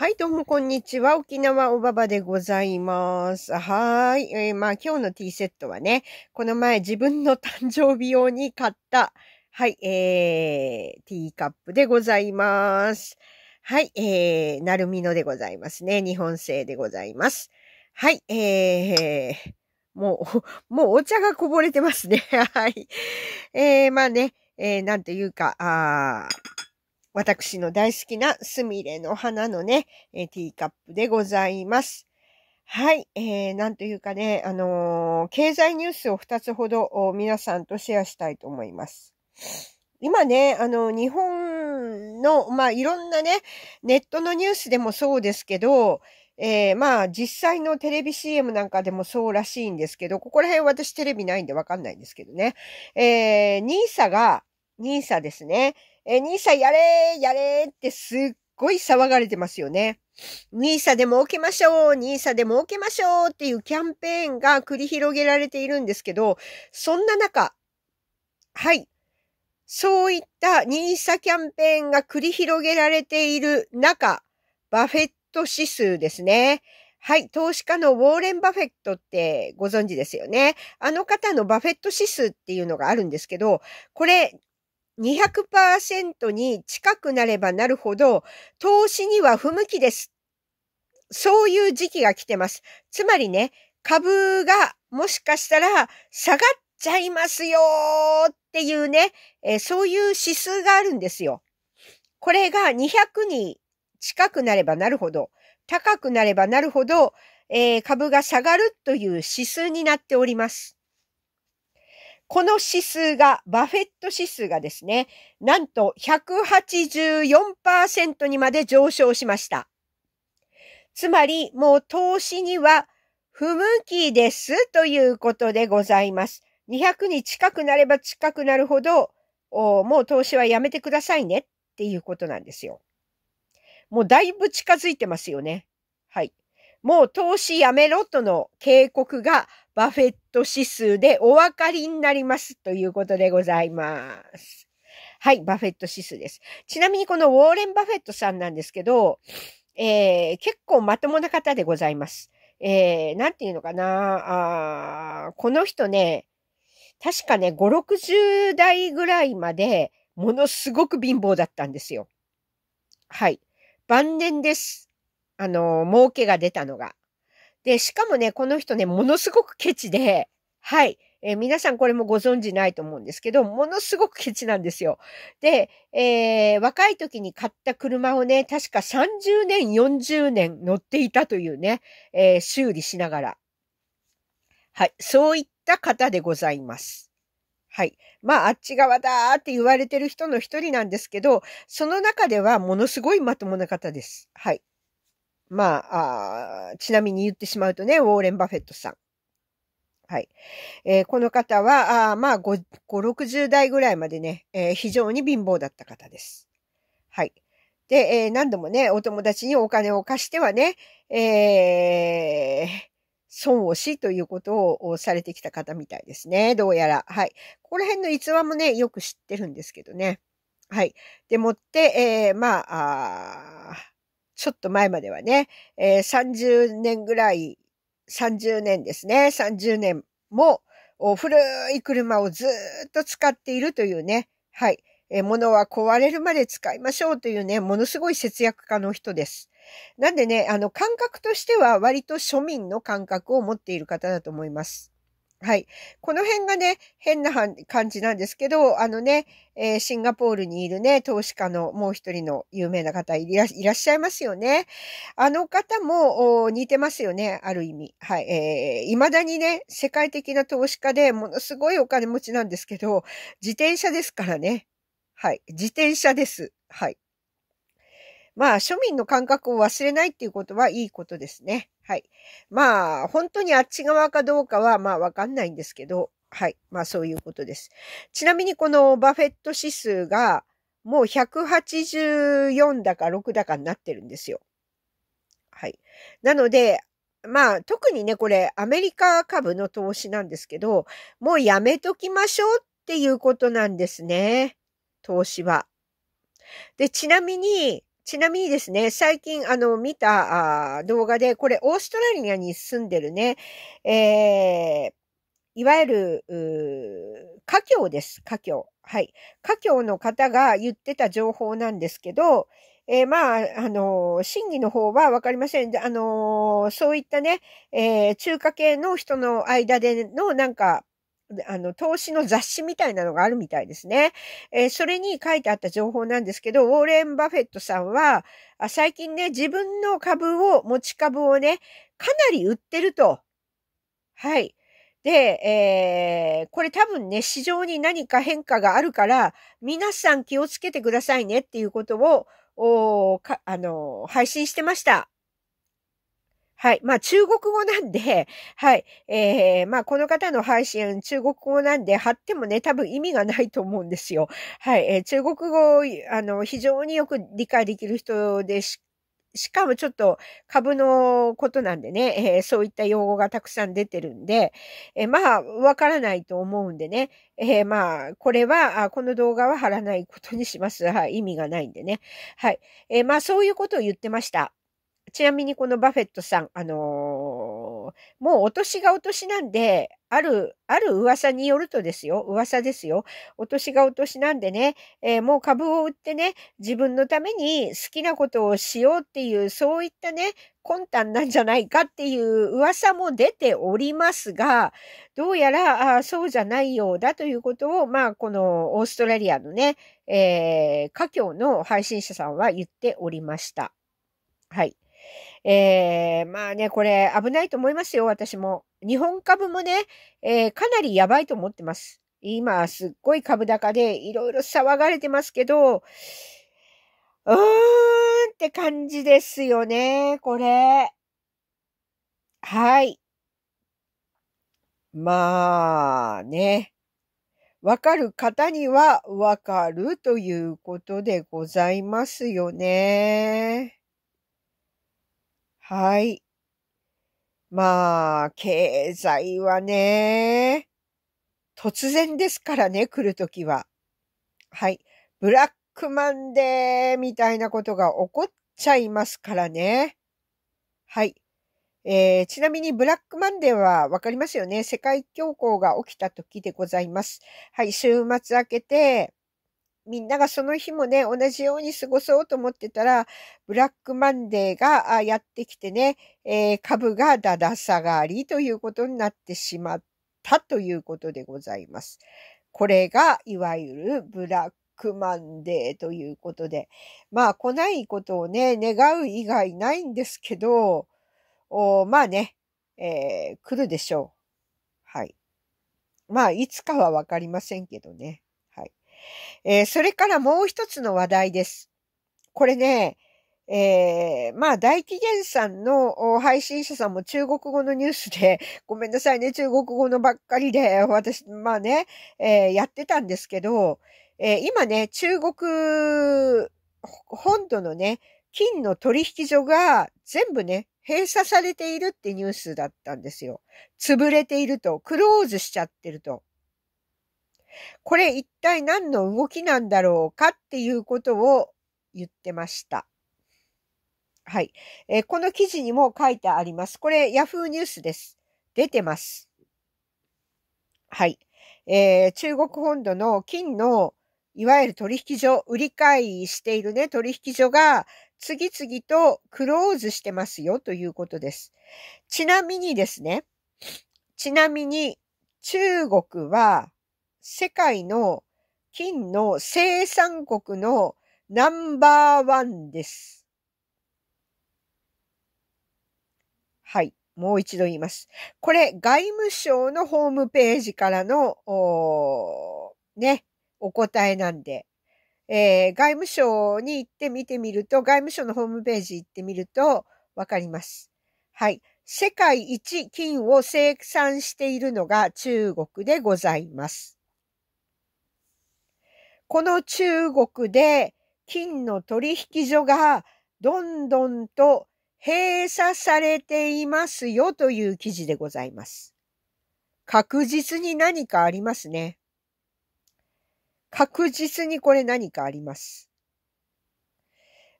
はい、どうもこんにちは。沖縄おばばでございます。はい。えー、まあ今日のティーセットはね、この前自分の誕生日用に買った、はい、えー、ティーカップでございます。はい、えー、なるみのでございますね。日本製でございます。はい、えー、もう、もうお茶がこぼれてますね。はい。えー、まあね、えー、なんというか、あ私の大好きなスミレの花のね、えー、ティーカップでございます。はい、えー、なんというかね、あのー、経済ニュースを2つほど皆さんとシェアしたいと思います。今ね、あの、日本の、まあ、いろんなね、ネットのニュースでもそうですけど、えー、まあ、実際のテレビ CM なんかでもそうらしいんですけど、ここら辺私テレビないんでわかんないんですけどね。えー、ニーサが、ニーサですね。えー、NISA やれーやれーってすっごい騒がれてますよね。NISA で儲けましょう !NISA で儲けましょうっていうキャンペーンが繰り広げられているんですけど、そんな中、はい。そういった NISA キャンペーンが繰り広げられている中、バフェット指数ですね。はい。投資家のウォーレン・バフェットってご存知ですよね。あの方のバフェット指数っていうのがあるんですけど、これ200%に近くなればなるほど、投資には不向きです。そういう時期が来てます。つまりね、株がもしかしたら下がっちゃいますよっていうね、えー、そういう指数があるんですよ。これが200に近くなればなるほど、高くなればなるほど、えー、株が下がるという指数になっております。この指数が、バフェット指数がですね、なんと184%にまで上昇しました。つまり、もう投資には不向きですということでございます。200に近くなれば近くなるほど、もう投資はやめてくださいねっていうことなんですよ。もうだいぶ近づいてますよね。はい。もう投資やめろとの警告がバフェット指数でお分かりになりますということでございます。はい、バフェット指数です。ちなみにこのウォーレン・バフェットさんなんですけど、えー、結構まともな方でございます。えー、なんていうのかなあ、この人ね、確かね、5、60代ぐらいまで、ものすごく貧乏だったんですよ。はい。晩年です。あの、儲けが出たのが。で、しかもね、この人ね、ものすごくケチで、はい。えー、皆さんこれもご存知ないと思うんですけど、ものすごくケチなんですよ。で、えー、若い時に買った車をね、確か30年、40年乗っていたというね、えー、修理しながら。はい。そういった方でございます。はい。まあ、あっち側だーって言われてる人の一人なんですけど、その中ではものすごいまともな方です。はい。まああ、ちなみに言ってしまうとね、ウォーレン・バフェットさん。はい。えー、この方は、あまあ5、5、60代ぐらいまでね、えー、非常に貧乏だった方です。はい。で、えー、何度もね、お友達にお金を貸してはね、えー、損をしということをされてきた方みたいですね。どうやら。はい。ここら辺の逸話もね、よく知ってるんですけどね。はい。でもって、えー、まあ、あちょっと前まではね、えー、30年ぐらい、30年ですね、30年も古い車をずっと使っているというね、はい、えー、物は壊れるまで使いましょうというね、ものすごい節約家の人です。なんでね、あの、感覚としては割と庶民の感覚を持っている方だと思います。はい。この辺がね、変な感じなんですけど、あのね、えー、シンガポールにいるね、投資家のもう一人の有名な方いらっしゃいますよね。あの方も似てますよね、ある意味。はい。えー、未だにね、世界的な投資家でものすごいお金持ちなんですけど、自転車ですからね。はい。自転車です。はい。まあ、庶民の感覚を忘れないっていうことはいいことですね。はい。まあ、本当にあっち側かどうかは、まあ、わかんないんですけど、はい。まあ、そういうことです。ちなみに、このバフェット指数が、もう184だか6だかになってるんですよ。はい。なので、まあ、特にね、これ、アメリカ株の投資なんですけど、もうやめときましょうっていうことなんですね。投資は。で、ちなみに、ちなみにですね、最近あの見た動画で、これオーストラリアに住んでるね、えー、いわゆる、家僑です。家僑。はい。家僑の方が言ってた情報なんですけど、えー、まあ、あのー、審議の方はわかりません。あのー、そういったね、え中華系の人の間でのなんか、あの、投資の雑誌みたいなのがあるみたいですね。えー、それに書いてあった情報なんですけど、ウォーレン・バフェットさんは、あ最近ね、自分の株を、持ち株をね、かなり売ってると。はい。で、えー、これ多分ね、市場に何か変化があるから、皆さん気をつけてくださいねっていうことを、おあの、配信してました。はい。まあ、中国語なんで、はい。えー、まあ、この方の配信、中国語なんで、貼ってもね、多分意味がないと思うんですよ。はい。えー、中国語、あの、非常によく理解できる人でし、しかもちょっと株のことなんでね、えー、そういった用語がたくさん出てるんで、えー、まあ、わからないと思うんでね、えー、まあ、これはあ、この動画は貼らないことにします。はい、意味がないんでね。はい。えまあ、そういうことを言ってました。ちなみにこのバフェットさん、あのー、もうお年がお年なんで、ある、ある噂によるとですよ、噂ですよ、お年がお年なんでね、えー、もう株を売ってね、自分のために好きなことをしようっていう、そういったね、魂胆なんじゃないかっていう噂も出ておりますが、どうやらあそうじゃないようだということを、まあ、このオーストラリアのね、えー、家境の配信者さんは言っておりました。はい。えー、まあね、これ危ないと思いますよ、私も。日本株もね、えー、かなりやばいと思ってます。今、すっごい株高で、いろいろ騒がれてますけど、うーんって感じですよね、これ。はい。まあね。わかる方にはわかるということでございますよね。はい。まあ、経済はね、突然ですからね、来るときは。はい。ブラックマンデーみたいなことが起こっちゃいますからね。はい。えー、ちなみにブラックマンデーはわかりますよね。世界恐慌が起きた時でございます。はい、週末明けて、みんながその日もね、同じように過ごそうと思ってたら、ブラックマンデーがやってきてね、えー、株がだだ下がりということになってしまったということでございます。これが、いわゆるブラックマンデーということで。まあ、来ないことをね、願う以外ないんですけど、おまあね、えー、来るでしょう。はい。まあ、いつかはわかりませんけどね。えー、それからもう一つの話題です。これね、えー、まあ、大紀元さんの配信者さんも中国語のニュースで、ごめんなさいね、中国語のばっかりで、私、まあね、えー、やってたんですけど、えー、今ね、中国本土のね、金の取引所が全部ね、閉鎖されているってニュースだったんですよ。潰れていると、クローズしちゃってると。これ一体何の動きなんだろうかっていうことを言ってました。はい。えー、この記事にも書いてあります。これ Yahoo ニュースです。出てます。はい。えー、中国本土の金のいわゆる取引所、売り買いしているね、取引所が次々とクローズしてますよということです。ちなみにですね、ちなみに中国は世界の金の生産国のナンバーワンです。はい。もう一度言います。これ、外務省のホームページからの、おね、お答えなんで、えー、外務省に行って見てみると、外務省のホームページ行ってみると、わかります。はい。世界一金を生産しているのが中国でございます。この中国で金の取引所がどんどんと閉鎖されていますよという記事でございます。確実に何かありますね。確実にこれ何かあります。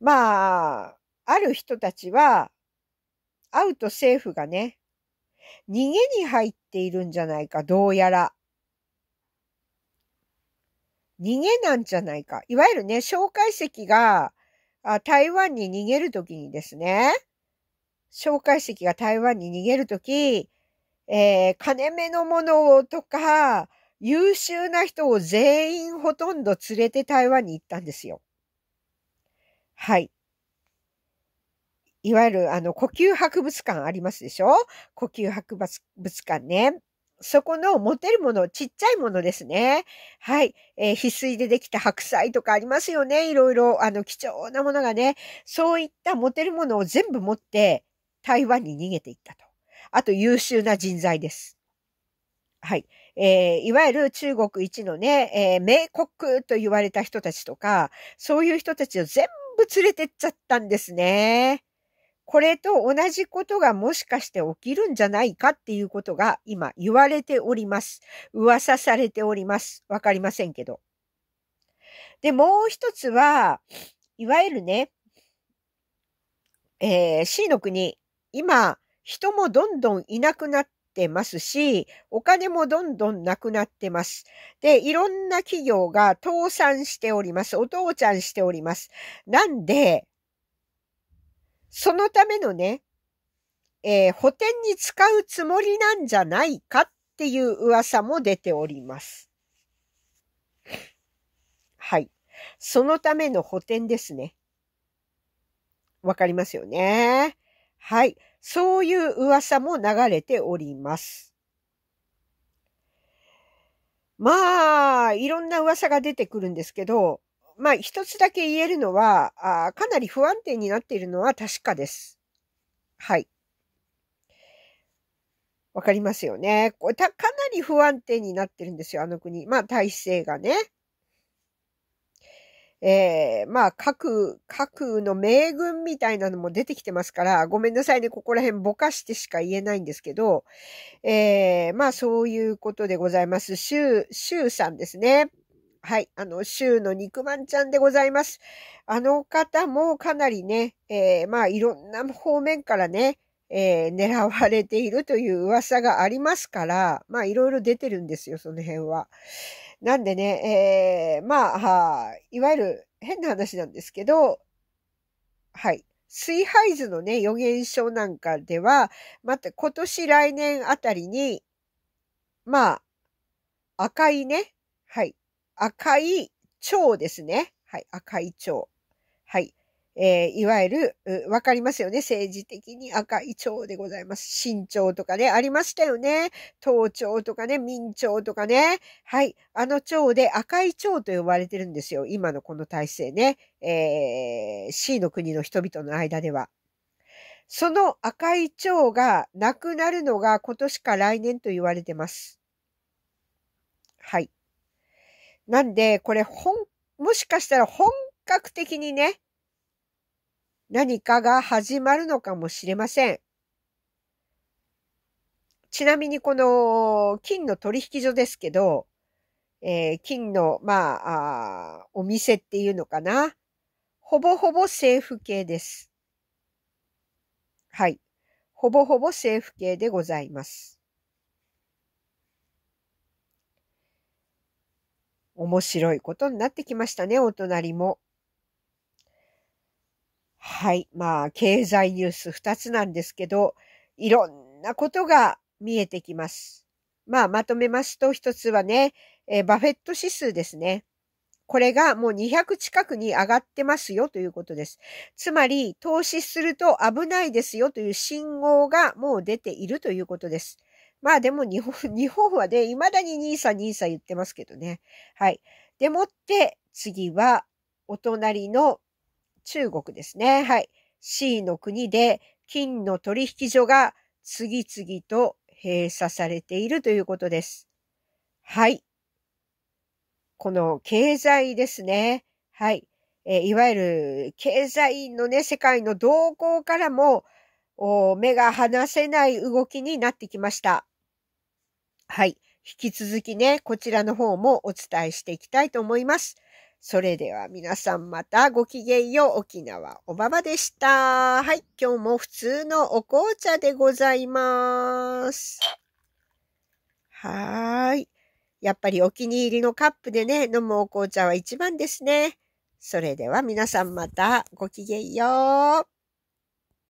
まあ、ある人たちは、会うと政府がね、逃げに入っているんじゃないか、どうやら。逃げなんじゃないか。いわゆるね、蒋介石があ台湾に逃げるときにですね、蒋介石が台湾に逃げるとき、えー、金目のものとか、優秀な人を全員ほとんど連れて台湾に行ったんですよ。はい。いわゆる、あの、呼吸博物館ありますでしょ呼吸博物館ね。そこの持てるもの、ちっちゃいものですね。はい。えー、必でできた白菜とかありますよね。いろいろ、あの、貴重なものがね。そういった持てるものを全部持って、台湾に逃げていったと。あと、優秀な人材です。はい。えー、いわゆる中国一のね、えー、名国と言われた人たちとか、そういう人たちを全部連れてっちゃったんですね。これと同じことがもしかして起きるんじゃないかっていうことが今言われております。噂されております。わかりませんけど。で、もう一つは、いわゆるね、えー、C の国、今、人もどんどんいなくなってますし、お金もどんどんなくなってます。で、いろんな企業が倒産しております。お父ちゃんしております。なんで、そのためのね、えー、補填に使うつもりなんじゃないかっていう噂も出ております。はい。そのための補填ですね。わかりますよね。はい。そういう噂も流れております。まあ、いろんな噂が出てくるんですけど、まあ、一つだけ言えるのはあ、かなり不安定になっているのは確かです。はい。わかりますよね。これたかなり不安定になってるんですよ、あの国。まあ、体制がね。えー、まあ、核、核の名軍みたいなのも出てきてますから、ごめんなさいね、ここら辺ぼかしてしか言えないんですけど、えー、まあ、そういうことでございます。衆、衆さんですね。はい、あの、週の肉まんちゃんでございます。あの方もかなりね、えー、まあ、いろんな方面からね、えー、狙われているという噂がありますから、まあ、いろいろ出てるんですよ、その辺は。なんでね、えー、まあ、はいわゆる変な話なんですけど、はい。水廃図のね、予言書なんかでは、また今年来年あたりに、まあ、赤いね、はい、赤い蝶ですね。はい、赤い蝶。はい。えー、いわゆる、わかりますよね。政治的に赤い蝶でございます。新蝶とかね、ありましたよね。東蝶とかね、明蝶とかね。はい。あの蝶で赤い蝶と呼ばれてるんですよ。今のこの体制ね。えー、C の国の人々の間では。その赤い蝶がなくなるのが今年か来年と言われてます。はい。なんで、これ本、もしかしたら本格的にね、何かが始まるのかもしれません。ちなみにこの金の取引所ですけど、えー、金の、まああ、お店っていうのかな。ほぼほぼ政府系です。はい。ほぼほぼ政府系でございます。面白いことになってきましたね、お隣も。はい。まあ、経済ニュース2つなんですけど、いろんなことが見えてきます。まあ、まとめますと、1つはね、えー、バフェット指数ですね。これがもう200近くに上がってますよということです。つまり、投資すると危ないですよという信号がもう出ているということです。まあでも日本、日本はね、未だに NISA、NISA 言ってますけどね。はい。でもって、次は、お隣の中国ですね。はい。C の国で、金の取引所が次々と閉鎖されているということです。はい。この経済ですね。はい。えー、いわゆる経済のね、世界の動向からもお目が離せない動きになってきました。はい。引き続きね、こちらの方もお伝えしていきたいと思います。それでは皆さんまたごきげんよう沖縄おばばでした。はい、今日も普通のお紅茶でございます。はーい。やっぱりお気に入りのカップでね、飲むお紅茶は一番ですね。それでは皆さんまたごきげんよう。